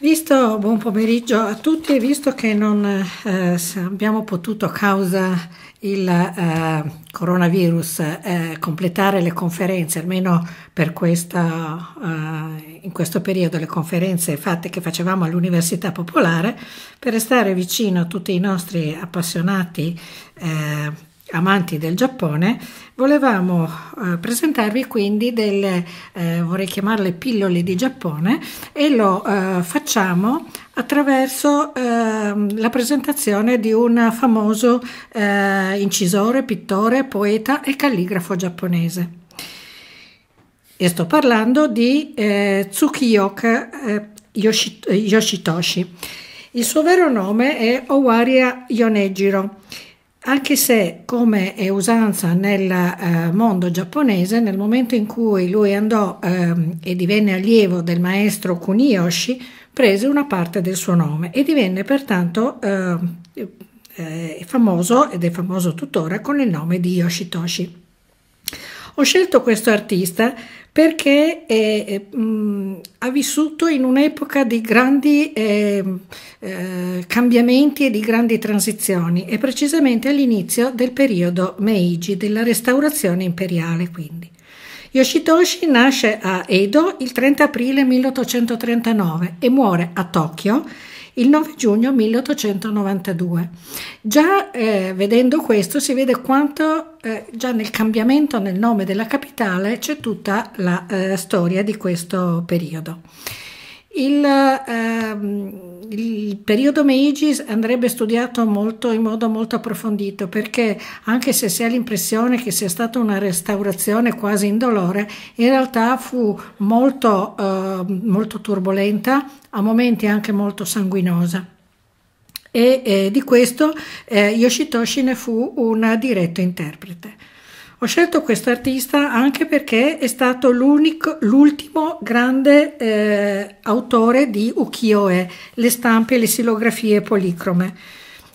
Visto, buon pomeriggio a tutti e visto che non eh, abbiamo potuto a causa il eh, coronavirus eh, completare le conferenze, almeno per questa, eh, in questo periodo le conferenze fatte che facevamo all'Università Popolare, per restare vicino a tutti i nostri appassionati eh, amanti del Giappone, volevamo eh, presentarvi quindi delle, eh, vorrei chiamarle pillole di Giappone, e lo eh, facciamo attraverso ehm, la presentazione di un famoso eh, incisore, pittore, poeta e calligrafo giapponese. E sto parlando di eh, Tsukiyoka eh, Yoshitoshi. Il suo vero nome è Owaria Yonejiro anche se, come è usanza nel eh, mondo giapponese, nel momento in cui lui andò eh, e divenne allievo del maestro Kuniyoshi, prese una parte del suo nome e divenne pertanto ehm, eh, famoso, ed è famoso tuttora, con il nome di Yoshitoshi. Ho scelto questo artista perché è, è, mh, mm, ha vissuto in un'epoca di grandi eh, eh, cambiamenti e di grandi transizioni e precisamente all'inizio del periodo Meiji, della restaurazione imperiale quindi. Yoshitoshi nasce a Edo il 30 aprile 1839 e muore a Tokyo il 9 giugno 1892. Già eh, vedendo questo si vede quanto eh, già nel cambiamento nel nome della capitale c'è tutta la eh, storia di questo periodo. Il, ehm, il, periodo Meiji andrebbe studiato molto, in modo molto approfondito perché anche se si ha l'impressione che sia stata una restaurazione quasi indolore, in realtà fu molto, eh, molto turbolenta, a momenti anche molto sanguinosa. E eh, di questo eh, Yoshitoshi ne fu un diretto interprete. Ho scelto questo artista anche perché è stato l'ultimo grande eh, autore di ukiyo-e, le stampe e le silografie policrome.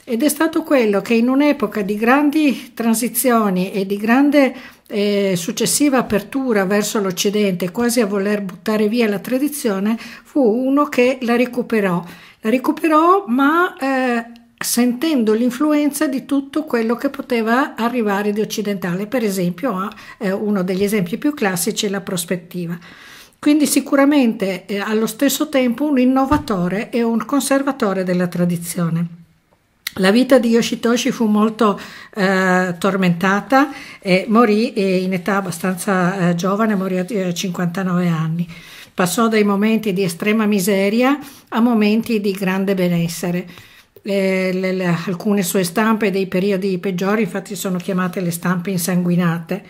Ed è stato quello che in un'epoca di grandi transizioni e di grande eh, successiva apertura verso l'Occidente, quasi a voler buttare via la tradizione, fu uno che la recuperò. La recuperò, ma eh, sentendo l'influenza di tutto quello che poteva arrivare di occidentale, per esempio eh, uno degli esempi più classici è la prospettiva. Quindi sicuramente eh, allo stesso tempo un innovatore e un conservatore della tradizione. La vita di Yoshitoshi fu molto eh, tormentata e morì eh, in età abbastanza eh, giovane, morì a 59 eh, anni. Passò dai momenti di estrema miseria a momenti di grande benessere le, le, le, alcune sue stampe dei periodi peggiori infatti sono chiamate le stampe insanguinate.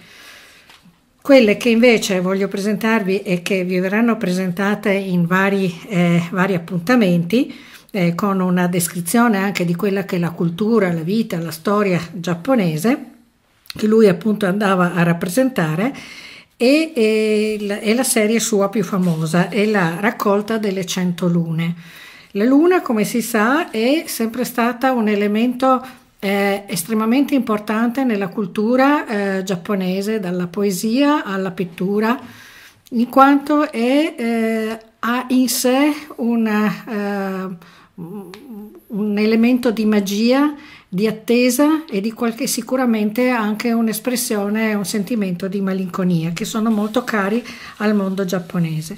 Quelle che invece voglio presentarvi e che vi verranno presentate in vari, eh, vari appuntamenti, eh, con una descrizione anche di quella che è la cultura, la vita, la storia giapponese, che lui appunto andava a rappresentare, e, e, la, la serie sua più famosa è la raccolta delle cento lune. La Luna, come si sa, è sempre stata un elemento eh, estremamente importante nella cultura eh, giapponese, dalla poesia alla pittura, in quanto è, eh, ha in sé una, eh, un elemento di magia, di attesa e di qualche, sicuramente anche un'espressione, un sentimento di malinconia che sono molto cari al mondo giapponese.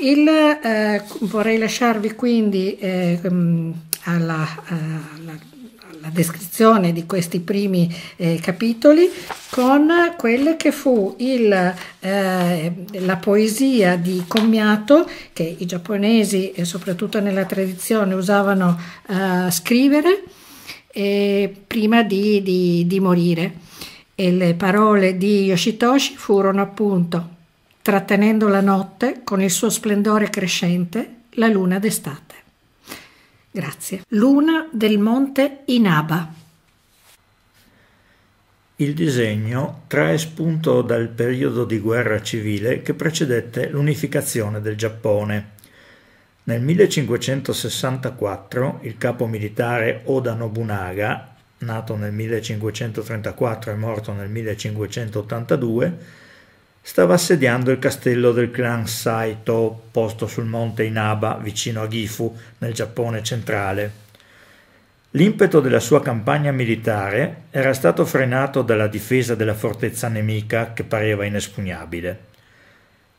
Il, eh, vorrei lasciarvi quindi eh, mm, alla, alla, alla, descrizione di questi primi eh, capitoli con quello che fu il, eh, la poesia di Commiato che i giapponesi, soprattutto nella tradizione, usavano a eh, scrivere prima di, di, di morire. E le parole di Yoshitoshi furono appunto trattenendo la notte con il suo splendore crescente, la luna d'estate. Grazie. Luna del monte Inaba. Il disegno trae spunto dal periodo di guerra civile che precedette l'unificazione del Giappone. Nel 1564 il capo militare Oda Nobunaga, nato nel 1534 e morto nel 1582, stava assediando il castello del clan Saito, posto sul monte Inaba, vicino a Gifu, nel Giappone centrale. L'impeto della sua campagna militare era stato frenato dalla difesa della fortezza nemica che pareva inespugnabile.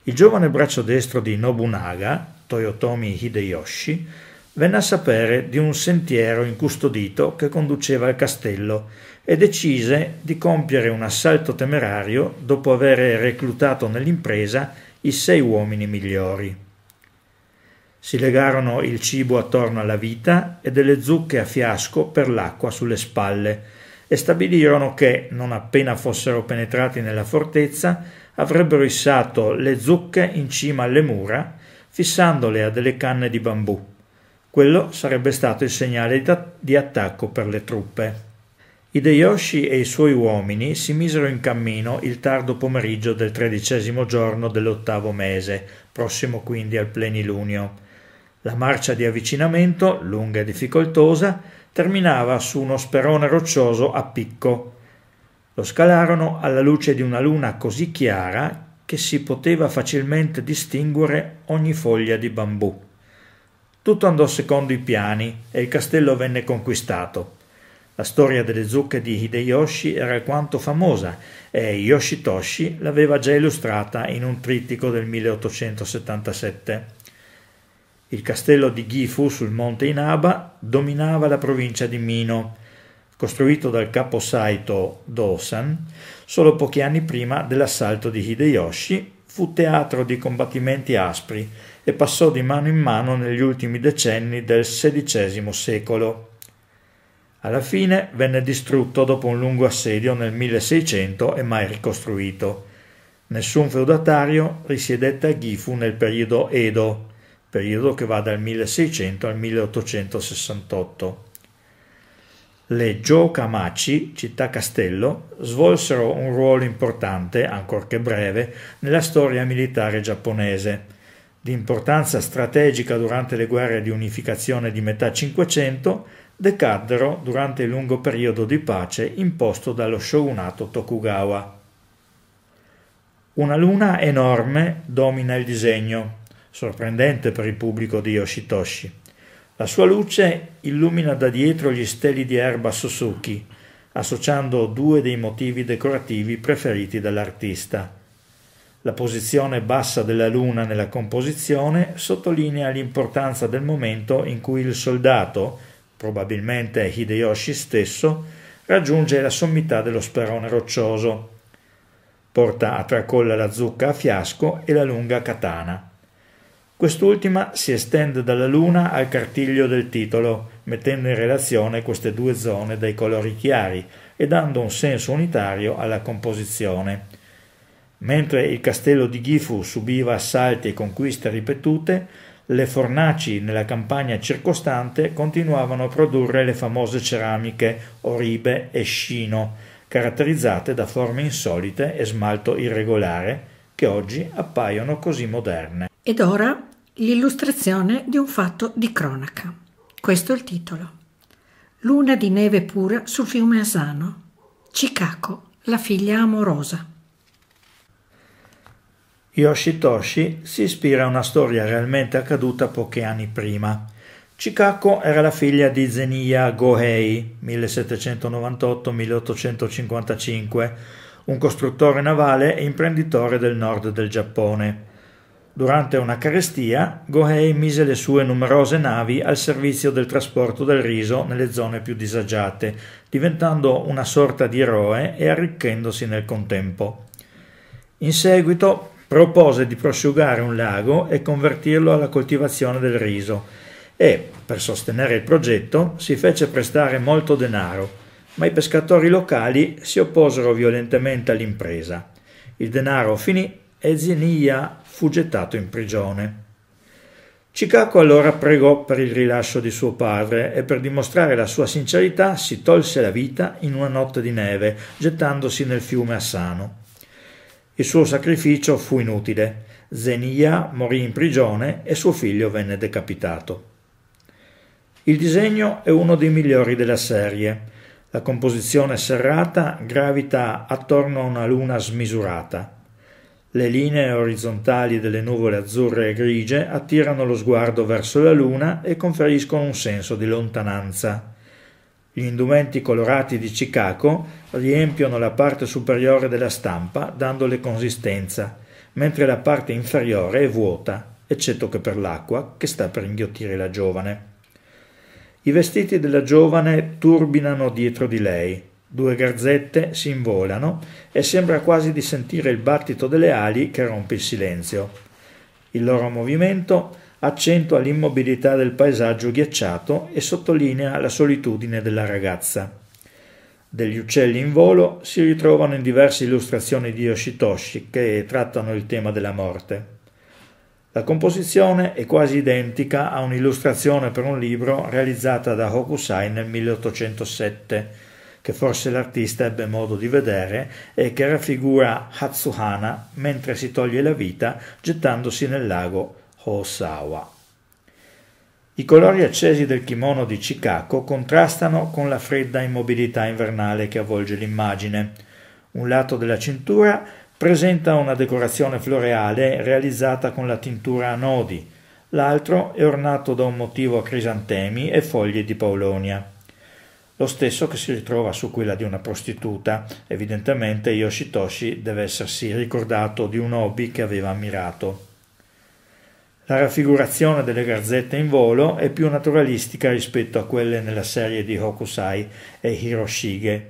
Il giovane braccio destro di Nobunaga, Toyotomi Hideyoshi, venne a sapere di un sentiero incustodito che conduceva al castello e decise di compiere un assalto temerario dopo aver reclutato nell'impresa i sei uomini migliori. Si legarono il cibo attorno alla vita e delle zucche a fiasco per l'acqua sulle spalle e stabilirono che, non appena fossero penetrati nella fortezza, avrebbero issato le zucche in cima alle mura, fissandole a delle canne di bambù quello sarebbe stato il segnale di attacco per le truppe. Hideyoshi e i suoi uomini si misero in cammino il tardo pomeriggio del tredicesimo giorno dell'ottavo mese, prossimo quindi al plenilunio. La marcia di avvicinamento, lunga e difficoltosa, terminava su uno sperone roccioso a picco. Lo scalarono alla luce di una luna così chiara che si poteva facilmente distinguere ogni foglia di bambù. Tutto andò secondo i piani e il castello venne conquistato. La storia delle zucche di Hideyoshi era alquanto famosa e Yoshitoshi l'aveva già illustrata in un trittico del 1877. Il castello di Gifu sul monte Inaba dominava la provincia di Mino, costruito dal capo Saito Dosan solo pochi anni prima dell'assalto di Hideyoshi fu teatro di combattimenti aspri e passò di mano in mano negli ultimi decenni del XVI secolo. Alla fine venne distrutto dopo un lungo assedio nel 1600 e mai ricostruito. Nessun feudatario risiedette a Gifu nel periodo Edo, periodo che va dal 1600 al 1868. Le Giocamaci, città castello, svolsero un ruolo importante, ancorché breve, nella storia militare giapponese. Di importanza strategica durante le guerre di unificazione di metà Cinquecento, decaddero durante il lungo periodo di pace imposto dallo shogunato Tokugawa. Una luna enorme domina il disegno, sorprendente per il pubblico di Yoshitoshi. La sua luce illumina da dietro gli steli di erba Suzuki, associando due dei motivi decorativi preferiti dall'artista. La posizione bassa della luna nella composizione sottolinea l'importanza del momento in cui il soldato, probabilmente Hideyoshi stesso, raggiunge la sommità dello sperone roccioso. Porta a tracolla la zucca a fiasco e la lunga katana. Quest'ultima si estende dalla Luna al cartiglio del titolo, mettendo in relazione queste due zone dai colori chiari e dando un senso unitario alla composizione. Mentre il castello di Gifu subiva assalti e conquiste ripetute, le fornaci nella campagna circostante continuavano a produrre le famose ceramiche oribe e scino, caratterizzate da forme insolite e smalto irregolare, che oggi appaiono così moderne. Ed ora L'illustrazione di un fatto di cronaca. Questo è il titolo. Luna di neve pura sul fiume Asano. Chicago, la figlia amorosa. Yoshitoshi si ispira a una storia realmente accaduta pochi anni prima. Chicago era la figlia di Zeniya Gohei, 1798-1855, un costruttore navale e imprenditore del nord del Giappone. Durante una carestia, Gohei mise le sue numerose navi al servizio del trasporto del riso nelle zone più disagiate, diventando una sorta di eroe e arricchendosi nel contempo. In seguito propose di prosciugare un lago e convertirlo alla coltivazione del riso e, per sostenere il progetto, si fece prestare molto denaro, ma i pescatori locali si opposero violentemente all'impresa. Il denaro finì e Zinia fu gettato in prigione. Cicaco allora pregò per il rilascio di suo padre e per dimostrare la sua sincerità si tolse la vita in una notte di neve, gettandosi nel fiume Assano. Il suo sacrificio fu inutile. Zenia morì in prigione e suo figlio venne decapitato. Il disegno è uno dei migliori della serie. La composizione serrata gravita attorno a una luna smisurata. Le linee orizzontali delle nuvole azzurre e grigie attirano lo sguardo verso la luna e conferiscono un senso di lontananza. Gli indumenti colorati di Chicago riempiono la parte superiore della stampa dandole consistenza, mentre la parte inferiore è vuota, eccetto che per l'acqua che sta per inghiottire la giovane. I vestiti della giovane turbinano dietro di lei, Due garzette si involano e sembra quasi di sentire il battito delle ali che rompe il silenzio. Il loro movimento accentua l'immobilità del paesaggio ghiacciato e sottolinea la solitudine della ragazza. Degli uccelli in volo si ritrovano in diverse illustrazioni di Yoshitoshi che trattano il tema della morte. La composizione è quasi identica a un'illustrazione per un libro realizzata da Hokusai nel 1807 che forse l'artista ebbe modo di vedere e che raffigura Hatsuhana mentre si toglie la vita gettandosi nel lago Hosawa. I colori accesi del kimono di Chicago contrastano con la fredda immobilità invernale che avvolge l'immagine. Un lato della cintura presenta una decorazione floreale realizzata con la tintura a nodi, l'altro è ornato da un motivo a crisantemi e foglie di paulonia lo stesso che si ritrova su quella di una prostituta. Evidentemente Yoshitoshi deve essersi ricordato di un hobby che aveva ammirato. La raffigurazione delle garzette in volo è più naturalistica rispetto a quelle nella serie di Hokusai e Hiroshige.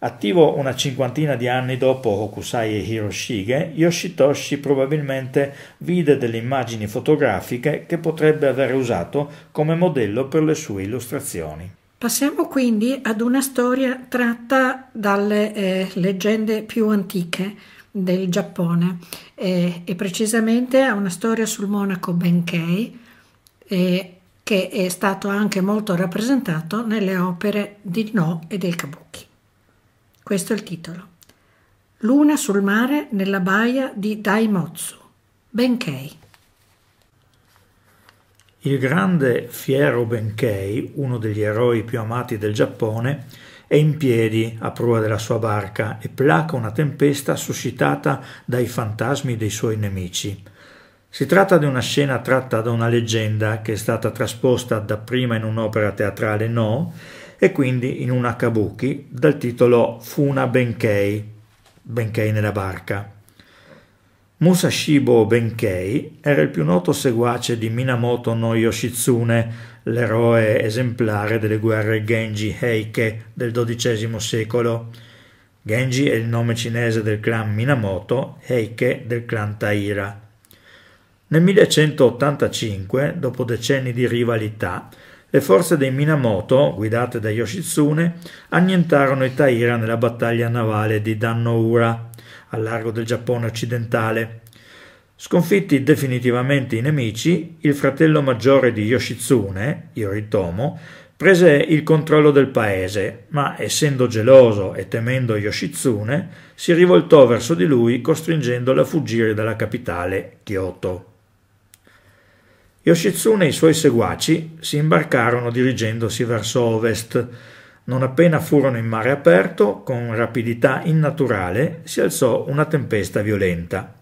Attivo una cinquantina di anni dopo Hokusai e Hiroshige, Yoshitoshi probabilmente vide delle immagini fotografiche che potrebbe aver usato come modello per le sue illustrazioni. Passiamo quindi ad una storia tratta dalle eh, leggende più antiche del Giappone eh, e precisamente a una storia sul monaco Benkei eh, che è stato anche molto rappresentato nelle opere di No e del Kabuki. Questo è il titolo. Luna sul mare nella baia di Daimotsu. Benkei. Il grande Fiero Benkei, uno degli eroi più amati del Giappone, è in piedi a prua della sua barca e placa una tempesta suscitata dai fantasmi dei suoi nemici. Si tratta di una scena tratta da una leggenda che è stata trasposta dapprima in un'opera teatrale No e quindi in una kabuki dal titolo Funa Benkei, Benkei nella barca. Musashibo Benkei era il più noto seguace di Minamoto no Yoshitsune, l'eroe esemplare delle guerre Genji-Heike del XII secolo. Genji è il nome cinese del clan Minamoto, Heike del clan Taira. Nel 1185, dopo decenni di rivalità, le forze dei Minamoto, guidate da Yoshitsune, annientarono i Taira nella battaglia navale di Dannoura, al largo del Giappone occidentale. Sconfitti definitivamente i nemici, il fratello maggiore di Yoshitsune, Yoritomo, prese il controllo del paese, ma essendo geloso e temendo Yoshitsune, si rivoltò verso di lui costringendolo a fuggire dalla capitale, Kyoto. Yoshitsune e i suoi seguaci si imbarcarono dirigendosi verso ovest. Non appena furono in mare aperto, con rapidità innaturale si alzò una tempesta violenta.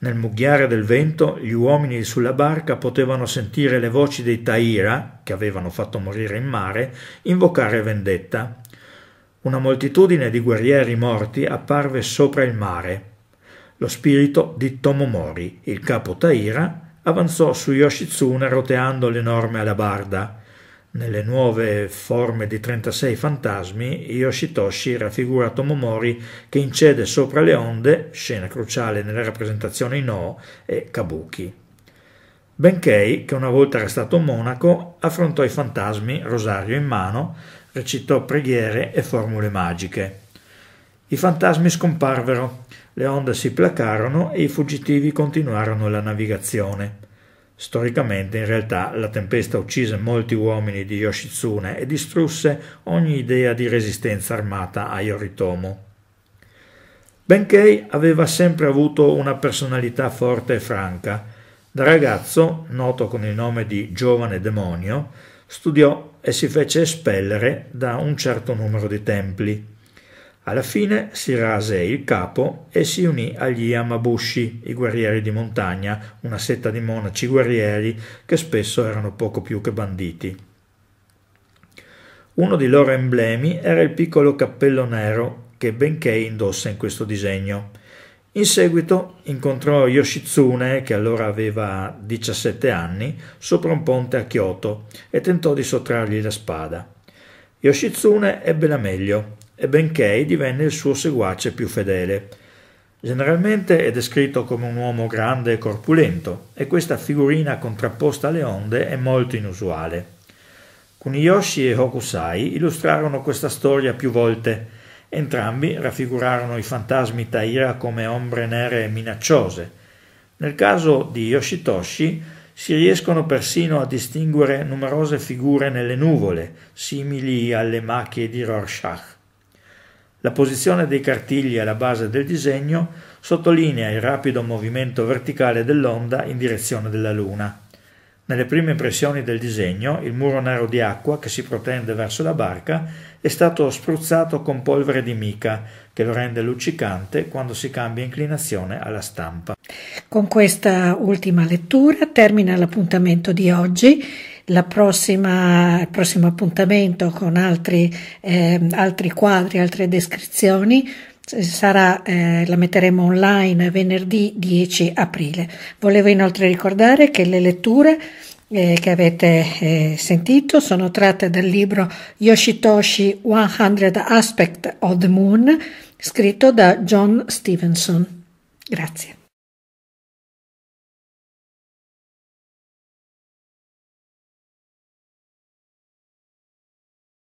Nel mugghiare del vento gli uomini sulla barca potevano sentire le voci dei Taira, che avevano fatto morire in mare, invocare vendetta. Una moltitudine di guerrieri morti apparve sopra il mare. Lo spirito di Tomomori, il capo Taira, avanzò su Yoshitsune roteando l'enorme alabarda. Nelle nuove forme di 36 fantasmi, Yoshitoshi raffigura Tomomori che incede sopra le onde, scena cruciale nella rappresentazione in O e Kabuki. Benkei, che una volta era stato monaco, affrontò i fantasmi, rosario in mano, recitò preghiere e formule magiche. I fantasmi scomparvero, le onde si placarono e i fuggitivi continuarono la navigazione. Storicamente, in realtà, la tempesta uccise molti uomini di Yoshitsune e distrusse ogni idea di resistenza armata a Yoritomo. Benkei aveva sempre avuto una personalità forte e franca. Da ragazzo, noto con il nome di Giovane Demonio, studiò e si fece espellere da un certo numero di templi. Alla fine si rase il capo e si unì agli Yamabushi, i guerrieri di montagna, una setta di monaci guerrieri che spesso erano poco più che banditi. Uno dei loro emblemi era il piccolo cappello nero che Benkei indossa in questo disegno. In seguito incontrò Yoshitsune, che allora aveva 17 anni, sopra un ponte a Kyoto e tentò di sottrargli la spada. Yoshitsune ebbe la meglio e Benkei divenne il suo seguace più fedele. Generalmente è descritto come un uomo grande e corpulento, e questa figurina contrapposta alle onde è molto inusuale. Kuniyoshi e Hokusai illustrarono questa storia più volte. Entrambi raffigurarono i fantasmi Taira come ombre nere e minacciose. Nel caso di Yoshitoshi si riescono persino a distinguere numerose figure nelle nuvole, simili alle macchie di Rorschach. La posizione dei cartigli alla base del disegno sottolinea il rapido movimento verticale dell'onda in direzione della Luna. Nelle prime impressioni del disegno, il muro nero di acqua che si protende verso la barca è stato spruzzato con polvere di mica, che lo rende luccicante quando si cambia inclinazione alla stampa. Con questa ultima lettura termina l'appuntamento di oggi la prossima, il prossimo appuntamento con altri, eh, altri quadri, altre descrizioni eh, sarà, eh, la metteremo online venerdì 10 aprile. Volevo inoltre ricordare che le letture eh, che avete eh, sentito sono tratte dal libro Yoshitoshi 100 Aspect of the Moon scritto da John Stevenson. Grazie.